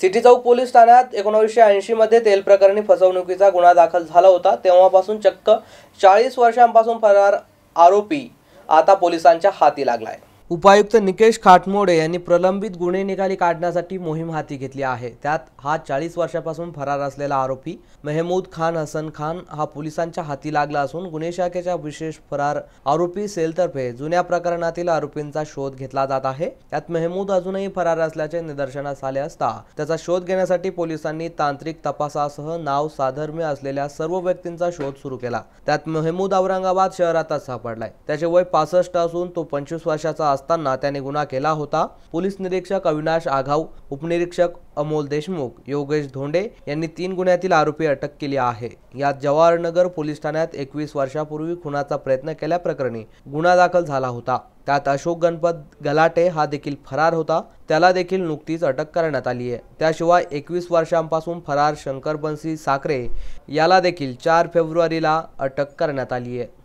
city चौक police ठाण्यात एकोणावीसशे ऐंशीमध्ये तेल प्रकरणी फसवणुकीचा गुन्हा दाखल झाला होता तेव्हापासून चक्क चाळीस वर्षांपासून फरार आरोपी आता पोलिसांच्या हाती लागला आहे उपायुक्त निकेश खाटमोडे यांनी प्रलंबित गुन्हे निकाली काढण्यासाठी मोहीम हाती घेतली आहे त्यात हा चाळीस वर्षापासून फरार असलेला आरोपी मेहमूद खान हसन खान हा पोलिसांच्या हाती लागला असून गुन्हे शाखेच्या विशेष फरार आरोपी सेलतर्फे जुन्या प्रकरणातील आरोपींचा शोध घेतला जात आहे त्यात मेहमूद अजूनही फरार असल्याचे निदर्शनास आले असता त्याचा शोध घेण्यासाठी पोलिसांनी तांत्रिक तपासासह नाव साधर्म्य असलेल्या सर्व व्यक्तींचा शोध सुरू केला त्यात मेहमूद औरंगाबाद शहरातच सापडलाय त्याचे वय पासष्ट असून तो पंचवीस वर्षाचा असताना त्याने गुन्हा केला होता पोलीस निरीक्षक अविनाश आघाव उपनिरीक्षक अमोल देशमुख योगेश धोंडे यांनी तीन गुन्ह्यातील आरोपी अटक केली आहे यात जवाहरनगर पोलीस ठाण्यात एकवीस वर्षापूर्वी खुनाचा प्रयत्न केल्याप्रकरणी गुन्हा दाखल झाला होता त्यात अशोक गणपत गलाटे हा देखील फरार होता त्याला देखील नुकतीच अटक करण्यात आली आहे त्याशिवाय एकवीस वर्षांपासून फरार शंकर बंसी साखरे याला देखील चार फेब्रुवारीला अटक करण्यात आली आहे